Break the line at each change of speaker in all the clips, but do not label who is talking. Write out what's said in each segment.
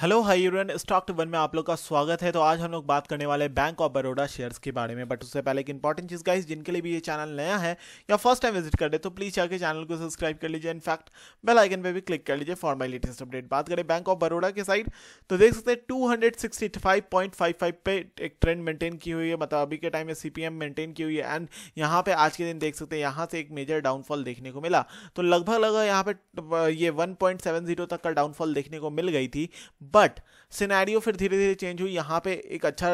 hello hi यूरन stock two one में आप लोग का स्वागत है तो आज हम लोग बात करने वाले बैंक ऑफ बड़ोडा शेयर्स के बारे में बट उससे पहले एक इंपॉर्टेंट चीज़ गाइस जिनके लिए भी ये चैनल नया है या फर्स्ट टाइम विजिट कर रहे तो प्लीज़ जाकर चैनल को सब्सक्राइब कर लीजिए इनफैक्ट बेल आइकन पे भी क्लिक कर लीजिए फॉर माई लेटेस्ट अपडेट बात करें बैंक ऑफ बड़ोडा के साइड तो देख सकते हैं टू पे एक ट्रेंड मेंटेन की हुई है मतलब अभी के टाइम में सी मेंटेन की हुई है एंड यहाँ पे आज के दिन देख सकते हैं यहाँ से एक मेजर डाउनफॉल देखने को मिला तो लगभग लगभग यहाँ पे ये वन तक का डाउनफॉल देखने को मिल गई थी बट सिनेरियो फिर धीरे धीरे चेंज हुई यहाँ पे एक अच्छा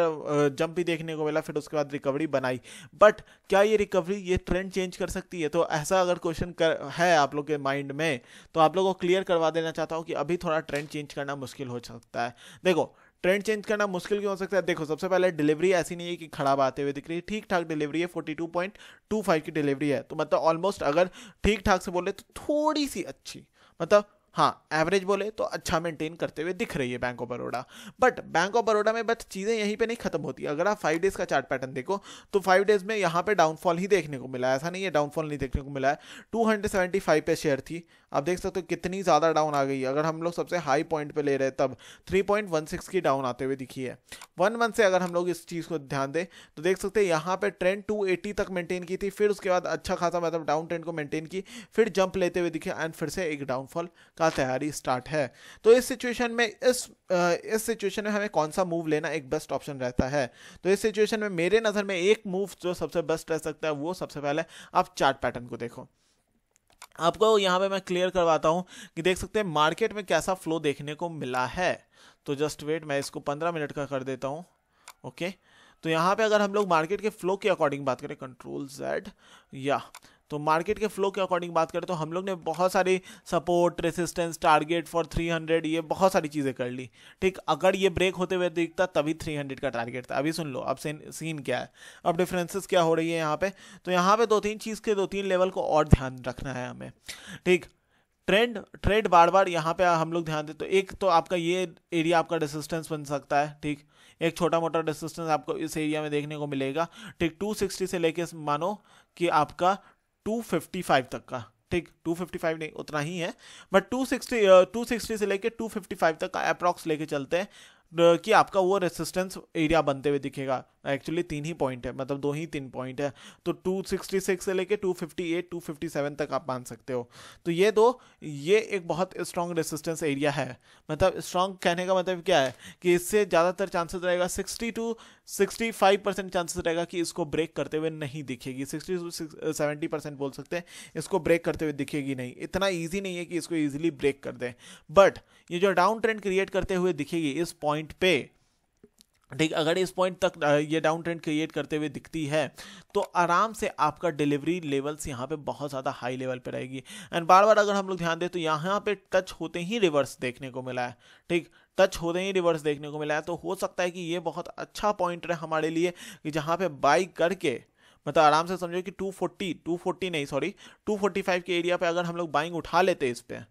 जंप भी देखने को मिला फिर उसके बाद रिकवरी बनाई बट क्या ये रिकवरी ये ट्रेंड चेंज कर सकती है तो ऐसा अगर क्वेश्चन कर है आप लोग के माइंड में तो आप लोग को क्लियर करवा देना चाहता हूँ कि अभी थोड़ा ट्रेंड चेंज करना मुश्किल हो सकता है देखो ट्रेंड चेंज करना मुश्किल क्यों हो सकता है देखो सबसे पहले डिलीवरी ऐसी नहीं है कि खराब आते हुए दिख रही है ठीक ठाक डिलीवरी है 42.25 की डिलीवरी है तो मतलब ऑलमोस्ट अगर ठीक ठाक से बोले तो थोड़ी सी अच्छी मतलब हाँ एवरेज बोले तो अच्छा मेंटेन करते हुए दिख रही है Bank of Baroda but Bank of Baroda में बट चीज़ें यहीं पे नहीं खत्म होती अगर आप फाइव डेज़ का चार्ट पैटर्न देखो तो फाइव डेज़ में यहाँ पे डाउनफॉल ही देखने को मिला ऐसा नहीं है डाउनफॉल नहीं देखने को मिला है टू हंड्रेड सेवेंटी फाइव पे शेयर थी आप देख सकते हो कितनी ज़्यादा डाउन आ गई है अगर हम लोग सबसे हाई पॉइंट पर ले रहे तब थ्री पॉइंट वन सिक्स की डाउन आते हुए दिखी है वन मंथ से अगर हम लोग इस चीज़ को ध्यान दें तो देख सकते हैं यहाँ पर ट्रेंड टू एटी तक मेंटेन की थी फिर उसके बाद अच्छा खासा मतलब डाउन ट्रेंड को मेंटेन की फिर जंप लेते हुए दिखे एंड फिर से एक डाउनफॉल का तैयारी स्टार्ट है तो इस सिचुएशन में इस इस सिचुएशन में हमें कौन सा मूव लेना एक बेस्ट ऑप्शन रहता है तो इस सिचुएशन में मेरे नज़र में एक मूव जो सबसे बेस्ट रह सकता है वो सबसे पहले आप चार्ट पैटर्न को देखो आपको यहाँ पे मैं क्लियर करवाता हूँ कि देख सकते हैं मार्केट में कैसा फ्लो देखने को मिला है तो जस्ट वेट मैं इसको पंद्रह मिनट का कर देता हूँ ओके तो यहाँ पे अगर हम लोग मार्केट के फ्लो के अकॉर्डिंग बात करें कंट्रोल जेड या तो मार्केट के फ्लो के अकॉर्डिंग बात करें तो हम लोग ने बहुत सारी सपोर्ट रेसिस्टेंस टारगेट फॉर 300 ये बहुत सारी चीज़ें कर ली ठीक अगर ये ब्रेक होते हुए दिखता तभी 300 का टारगेट था अभी सुन लो अब सीन सीन क्या है अब डिफरेंसेस क्या हो रही है यहाँ पे तो यहाँ पे दो तीन चीज़ के दो तीन लेवल को और ध्यान रखना है हमें ठीक ट्रेंड ट्रेड बार बार यहाँ पे हम लोग ध्यान दें तो एक तो आपका ये एरिया आपका रेसिस्टेंस बन सकता है ठीक एक छोटा मोटा रेसिस्टेंस आपको इस एरिया में देखने को मिलेगा ठीक 260 से लेके मानो कि आपका 255 तक का ठीक 255 नहीं उतना ही है बट 260 260 से लेके 255 तक का अप्रॉक्स लेके चलते हैं कि आपका वो रेसिस्टेंस एरिया बनते हुए दिखेगा एक्चुअली तीन ही पॉइंट है मतलब दो ही तीन पॉइंट है तो 266 से लेके 258 257 तक आप मान सकते हो तो ये दो ये एक बहुत स्ट्रॉन्ग रेसिस्टेंस एरिया है मतलब स्ट्रॉन्ग कहने का मतलब क्या है कि इससे ज़्यादातर चांसेस रहेगा sixty to sixty five percent chances रहेगा कि इसको ब्रेक करते हुए नहीं दिखेगी सिक्सटी टू सेवेंटी परसेंट बोल सकते हैं इसको ब्रेक करते हुए दिखेगी नहीं इतना ईजी नहीं है कि इसको ईजिली ब्रेक कर दें बट ये जो डाउन ट्रेंड क्रिएट करते हुए दिखेगी इस पॉइंट पर ठीक अगर इस पॉइंट तक ये डाउन ट्रेंड क्रिएट करते हुए दिखती है तो आराम से आपका डिलीवरी लेवल्स यहाँ पे बहुत ज़्यादा हाई लेवल पे रहेगी एंड बार बार अगर हम लोग ध्यान दें तो यहाँ पे टच होते ही रिवर्स देखने को मिला है ठीक टच होते ही रिवर्स देखने को मिला है तो हो सकता है कि ये बहुत अच्छा पॉइंट रहे हमारे लिए कि जहाँ पर बाई करके मतलब आराम से समझो कि टू फोर्टी नहीं सॉरी फाइव के एरिया पे अगर हम लोग बाइंग उठा लेते इस पर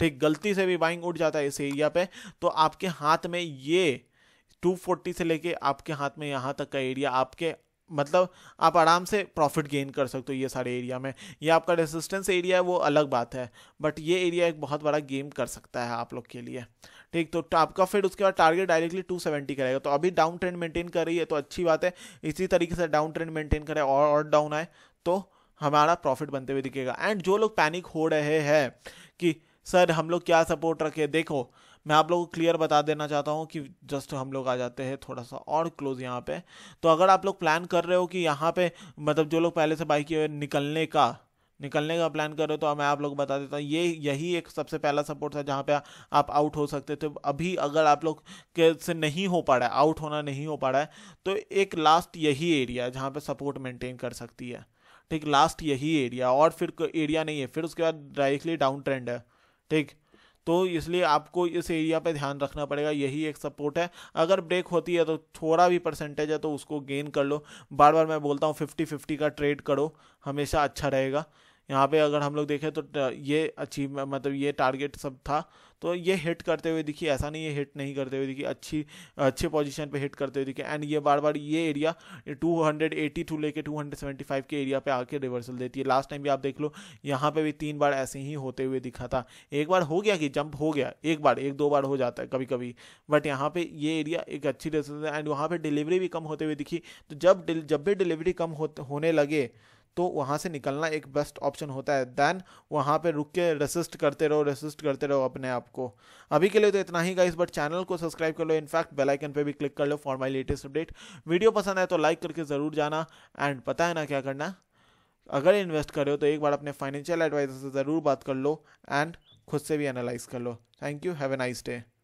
ठीक गलती से भी बाइंग उठ जाता है इस एरिया पे तो आपके हाथ में ये 240 से लेके आपके हाथ में यहाँ तक का एरिया आपके मतलब आप आराम से प्रॉफिट गेन कर सकते हो ये सारे एरिया में ये आपका रेसिस्टेंस एरिया है वो अलग बात है बट ये एरिया एक बहुत बड़ा गेम कर सकता है आप लोग के लिए ठीक तो आपका फिर उसके बाद टारगेट डायरेक्टली 270 करेगा तो अभी डाउन ट्रेंड मेंटेन कर रही है तो अच्छी बात है इसी तरीके से डाउन ट्रेंड मेंटेन करे और, और डाउन आए तो हमारा प्रॉफिट बनते हुए दिखेगा एंड जो लोग पैनिक हो रहे हैं कि सर हम लोग क्या सपोर्ट रखे देखो मैं आप लोगों को क्लियर बता देना चाहता हूँ कि जस्ट हम लोग आ जाते हैं थोड़ा सा और क्लोज यहाँ पे तो अगर आप लोग प्लान कर रहे हो कि यहाँ पे मतलब जो लोग पहले से बाइक किए निकलने का निकलने का प्लान कर रहे हो तो मैं आप लोग बता देता हूँ ये यही एक सबसे पहला सपोर्ट था जहाँ पे आ, आप आउट हो सकते थे अभी अगर आप लोग के से नहीं हो पा रहा है आउट होना नहीं हो पा रहा है तो एक लास्ट यही एरिया है जहाँ पर सपोर्ट मेंटेन कर सकती है ठीक लास्ट यही एरिया और फिर एरिया नहीं है फिर उसके बाद डायरेक्टली डाउन ट्रेंड है ठीक तो इसलिए आपको इस एरिया पे ध्यान रखना पड़ेगा यही एक सपोर्ट है अगर ब्रेक होती है तो थोड़ा भी परसेंटेज है तो उसको गेन कर लो बार बार मैं बोलता हूँ फिफ्टी फिफ्टी का ट्रेड करो हमेशा अच्छा रहेगा यहाँ पे अगर हम लोग देखें तो ये अचीव मतलब ये टारगेट सब था तो ये हिट करते हुए दिखी ऐसा नहीं ये हिट नहीं करते हुए दिखी अच्छी अच्छे पोजीशन पे हिट करते हुए दिखी एंड ये बार बार ये एरिया 280 टू लेके 275 के एरिया पे आके रिवर्सल देती है लास्ट टाइम भी आप देख लो यहाँ पे भी तीन बार ऐसे ही होते हुए दिखा था एक बार हो गया कि जंप हो गया एक बार एक दो बार हो जाता है कभी कभी बट यहाँ पर ये एरिया एक अच्छी रिवर्सल एंड वहाँ पर डिलीवरी भी कम होते हुए दिखी तो जब जब भी डिलीवरी कम होने लगे तो वहाँ से निकलना एक बेस्ट ऑप्शन होता है देन वहाँ पे रुक के रेसिस्ट करते रहो रेसिस्ट करते रहो अपने आप को अभी के लिए तो इतना ही गाइस बट चैनल को सब्सक्राइब कर लो इनफैक्ट बेलाइकन आइकन पे भी क्लिक कर लो for my latest update video पसंद आए तो लाइक करके ज़रूर जाना एंड पता है ना क्या करना अगर इन्वेस्ट कर रहे हो तो एक बार अपने फाइनेंशियल एडवाइजर से ज़रूर बात कर लो एंड खुद से भी एनालाइज कर लो thank you have a nice day